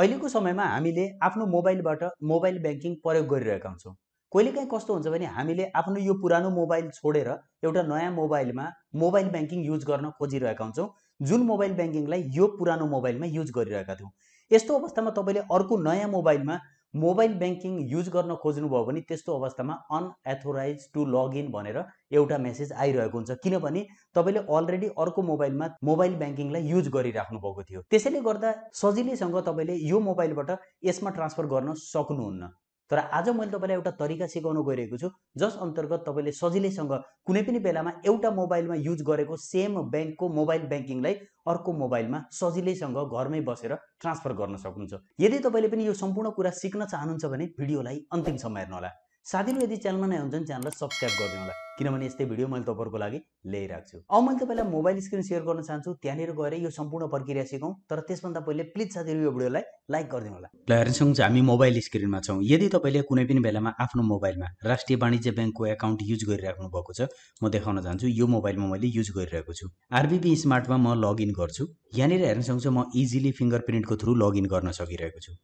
अहिलेको समयमा हामीले आफ्नो मोबाइलबाट मोबाइल ब्याङ्किङ प्रयोग गरिरहेका हुन्छौँ कहिलेकाहीँ कस्तो हुन्छ भने हामीले आफ्नो यो पुरानो मोबाइल छोडेर एउटा नयाँ मोबाइलमा मोबाइल ब्याङ्किङ युज गर्न खोजिरहेका हुन्छौँ जुन मोबाइल ब्याङ्किङलाई यो पुरानो मोबाइलमा युज गरिरहेका थियौँ यस्तो अवस्थामा तपाईँले अर्को नयाँ मोबाइलमा मोबाइल ब्याङ्किङ युज गर्न खोज्नुभयो भने त्यस्तो अवस्थामा अनएथोराइज टु लगइन भनेर एउटा मेसेज आइरहेको हुन्छ किनभने तपाईँले अलरेडी अर्को मोबाइलमा मोबाइल ब्याङ्किङलाई युज गरिराख्नु भएको थियो त्यसैले गर्दा सजिलैसँग तपाईँले यो मोबाइलबाट यसमा ट्रान्सफर गर्न सक्नुहुन्न तर आज मैले तपाईँलाई एउटा तरिका सिकाउन गइरहेको छु जस अन्तर्गत तपाईँले सजिलैसँग कुनै पनि बेलामा एउटा मोबाइलमा युज गरेको सेम ब्याङ्कको मोबाइल ब्याङ्किङलाई अर्को मोबाइलमा सजिलैसँग घरमै बसेर ट्रान्सफर गर्न सक्नुहुन्छ यदि तपाईँले पनि यो सम्पूर्ण कुरा सिक्न चाहनुहुन्छ भने भिडियोलाई अन्तिमसम्म हेर्नुहोला साथीहरू यदि च्यानलमा नै हुन्छ च्यानललाई सब्सक्राइब गरिदिनु होला किनभने यस्तै भिडियो मैले तपाईँहरूको लागि ल्याइरहेको छु अब मैले तपाईँलाई मोबाइल स्क्रिन सेयर गर्न चाहन्छु त्यहाँनिर गएर यो सम्पूर्ण प्रक्रिया सिकौँ तर त्यसभन्दा पहिले प्लिज साथीहरू यो भिडियोलाई लाइक गरिदिनु होला हेर्नुहोस् हामी मोबाइल स्क्रिनमा छौँ यदि तपाईँले कुनै पनि बेलामा आफ्नो मोबाइलमा राष्ट्रिय वाणिज्य ब्याङ्कको एकाउन्ट युज गरिराख्नु भएको छ म देखाउन चाहन्छु यो मोबाइलमा मैले युज गरिरहेको छु आरबिबी स्मार्टमा म लगइन गर्छु यहाँनिर हेर्न सक्छु म इजिली फिङ्गर प्रिन्टको थ्रु लगइन गर्न सकिरहेको छु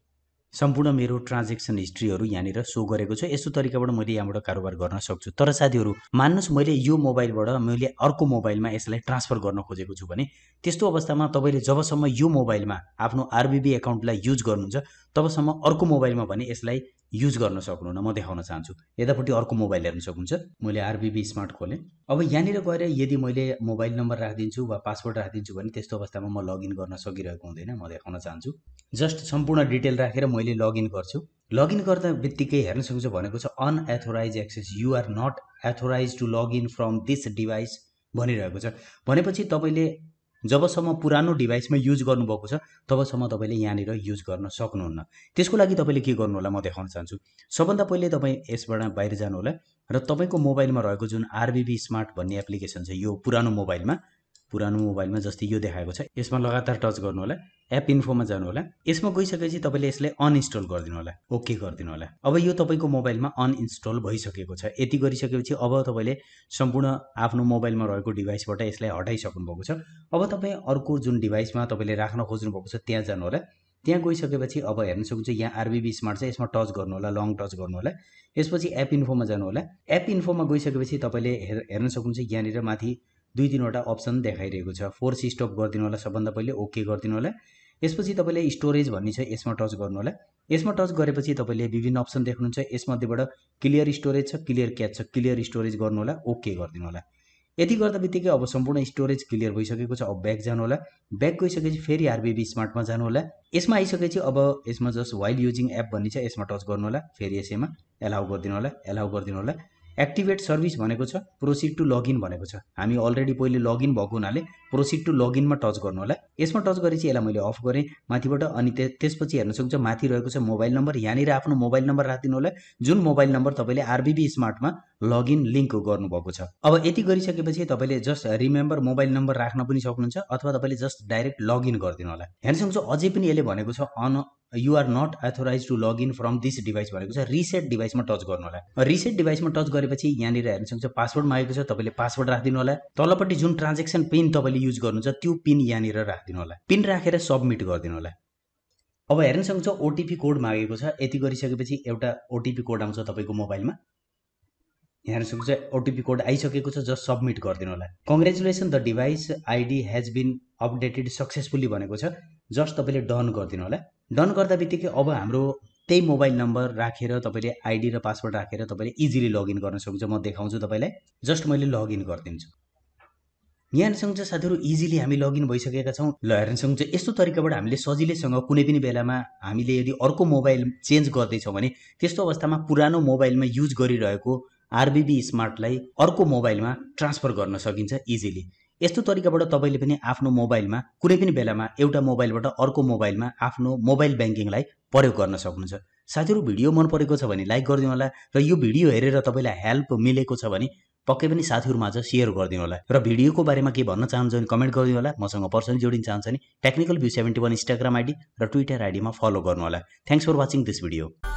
सम्पूर्ण मेरो ट्रान्जेक्सन हिस्ट्रीहरू यहाँनिर सो गरेको छ यस्तो तरिकाबाट मैले यहाँबाट कारोबार गर्न सक्छु तर साथीहरू मान्नुहोस् मैले यो मोबाइलबाट मैले अर्को मोबाइलमा यसलाई ट्रान्सफर गर्न खोजेको छु भने त्यस्तो अवस्थामा तपाईँले जबसम्म यो मोबाइलमा आफ्नो आरबिबी एकाउन्टलाई युज गर्नुहुन्छ तबसम्म अर्को मोबाइलमा भने यसलाई युज गर्न सक्नुहुन्न म देखाउन चाहन्छु यतापट्टि अर्को मोबाइल हेर्न सक्नुहुन्छ मैले आरबिबी स्मार्ट खोलेँ अब यहाँनिर गएर यदि मैले मोबाइल नम्बर राखिदिन्छु वा पासवर्ड राखिदिन्छु भने त्यस्तो अवस्थामा म लगइन गर्न सकिरहेको हुँदैन म देखाउन चाहन्छु जस्ट सम्पूर्ण डिटेल राखेर मैले लगइन गर्छु लगइन गर्दा बित्तिकै हेर्न सक्छु भनेको छ unauthorize access you're not authorize to login from this device भनिरहेको छ भनेपछि तपाईँले जबसम्म पुरानो डिभाइसमा युज गर्नुभएको छ तबसम्म तपाईँले यहाँनिर युज गर्न सक्नुहुन्न त्यसको लागि तपाईँले के गर्नु होला म देखाउन चाहन्छु सबभन्दा पहिले तपाईँ यसबाट बाहिर जानुहोला र तपाईँको मोबाइलमा रहेको जुन आरबिबी स्मार्ट भन्ने एप्लिकेसन छ यो पुरानो मोबाइलमा पुरानो मोबाइलमा जस्तै यो देखाएको छ यसमा लगातार टच गर्नु होला एप इन्फोमा जानु होला यसमा गइसकेपछि तपाईँले यसलाई अनइन्स्टल गरिदिनु होला ओके गरिदिनु होला अब यो तपाईँको मोबाइलमा अनइन्स्टल भइसकेको छ यति गरिसकेपछि अब तपाईँले सम्पूर्ण आफ्नो मोबाइलमा रहेको डिभाइसबाट यसलाई हटाइसक्नु भएको छ अब तपाईँ अर्को जुन डिभाइसमा तपाईँले राख्न खोज्नुभएको छ त्यहाँ जानु होला त्यहाँ गइसकेपछि अब हेर्न सक्नुहुन्छ यहाँ आरबिबी स्मार्ट छ यसमा टच गर्नु होला लङ टच गर्नु होला यसपछि एप इन्फोमा जानु होला एप इन्फोमा गइसकेपछि तपाईँले हेर्न सक्नुहुन्छ यहाँनिर माथि दुई तिनवटा अप्सन देखाइरहेको छ फोर्स स्टप गरिदिनु होला सबभन्दा पहिले ओके गरिदिनु होला यसपछि तपाईँले स्टोरेज भन्ने छ यसमा टच गर्नु होला यसमा टच गरेपछि तपाईँले विभिन्न अप्सन देख्नुहुन्छ यसमध्येबाट क्लियर स्टोरेज छ क्लियर क्याच छ क्लियर स्टोरेज गर्नु होला ओके गरिदिनु होला यति गर्दा बित्तिकै अब सम्पूर्ण स्टोरेज क्लियर भइसकेको छ अब ब्याक जानु होला ब्याक गइसकेपछि फेरि आरबिबी स्मार्टमा जानु होला यसमा आइसकेपछि अब यसमा जस्ट वाइल्ड युजिङ एप भन्ने छ यसमा टच गर्नु होला फेरि यसैमा एलाउ गरिदिनु होला एलाउ गरिदिनु होला एक्टिभेट सर्भिस भनेको छ प्रोसिड टु लगइन भनेको छ हामी अलरेडी पहिले लगइन भएको हुनाले प्रोसिड टु लगइनमा टच गर्नु होला यसमा टच गरेपछि यसलाई मैले अफ गरेँ माथिबाट अनि त्यस त्यसपछि हेर्न सक्छ माथि रहेको छ मोबाइल नम्बर यहाँनिर आफ्नो मोबाइल नम्बर राखिदिनु होला जुन मोबाइल नम्बर तपाईँले आरबिबी स्मार्टमा लगइन लिङ्क गर्नुभएको छ अब यति गरिसकेपछि तपाईँले जस्ट रिमेम्बर मोबाइल नम्बर राख्न पनि सक्नुहुन्छ अथवा तपाईँले जस्ट डाइरेक्ट लगइन गरिदिनु होला चाहिँ अझै पनि यसले भनेको छ अन you are not authorize to login from this device भनेको छ रिसेट डिभाइसमा टच गर्नु होला रिसेट डिभाइसमा टच गरेपछि यहाँनिर हेर्न चाहिँ पासवर्ड मागेको छ तपाईँले पासवर्ड राखिदिनु होला तलपट्टि जुन ट्रान्जेक्सन पिन तपाईँले युज गर्नुहुन्छ त्यो पिन यहाँनिर राखिदिनु होला पिन राखेर सबमिट गरिदिनु होला अब हेर्न चाहिँ ओटिपी कोड मागेको छ यति गरिसकेपछि एउटा ओटिपी कोड आउँछ तपाईँको मोबाइलमा यहाँहरूसँग चाहिँ ओटिपी कोड आइसकेको छ जस्ट सब्मिट गरिदिनु होला congratulation the device ID has been updated successfully भनेको छ जस्ट तपाईँले डन गरिदिनु होला डन गर्दा बित्तिकै अब हाम्रो त्यही मोबाइल नम्बर राखेर तपाईँले आइडी र पासवर्ड राखेर तपाईँले इजिली लगइन गर्न सक्नुहुन्छ म देखाउँछु तपाईँलाई जस्ट मैले लगइन गरिदिन्छु यहाँहरूसँग चाहिँ साथीहरू इजिली हामी लगइन भइसकेका छौँ ल हेर्नुसँग चाहिँ यस्तो तरिकाबाट हामीले सजिलैसँग कुनै पनि बेलामा हामीले यदि अर्को मोबाइल चेन्ज गर्दैछौँ भने त्यस्तो अवस्थामा पुरानो मोबाइलमा युज गरिरहेको आरबिबी स्मार्टलाई अर्को मोबाइलमा ट्रान्सफर गर्न सकिन्छ इजिली यस्तो तरिकाबाट तपाईँले पनि आफ्नो मोबाइलमा कुनै पनि बेलामा एउटा मोबाइलबाट अर्को मोबाइलमा आफ्नो मोबाइल ब्याङ्किङलाई प्रयोग गर्न सक्नुहुन्छ साथीहरू भिडियो मन परेको छ भने लाइक गरिदिनु होला र यो भिडियो हेरेर तपाईँलाई हेल्प मिलेको छ भने पक्कै पनि साथीहरूमाझ सेयर गरिदिनु होला र भिडियोको बारेमा के भन्न चाहन्छ भने कमेन्ट गरिदिनु होला मसँग पर्सनली जोडिन चाहन्छ भने technical view seventy one Instagram ID र ट्विटर आइडीमा फलो गर्नु होला thanks for watching this video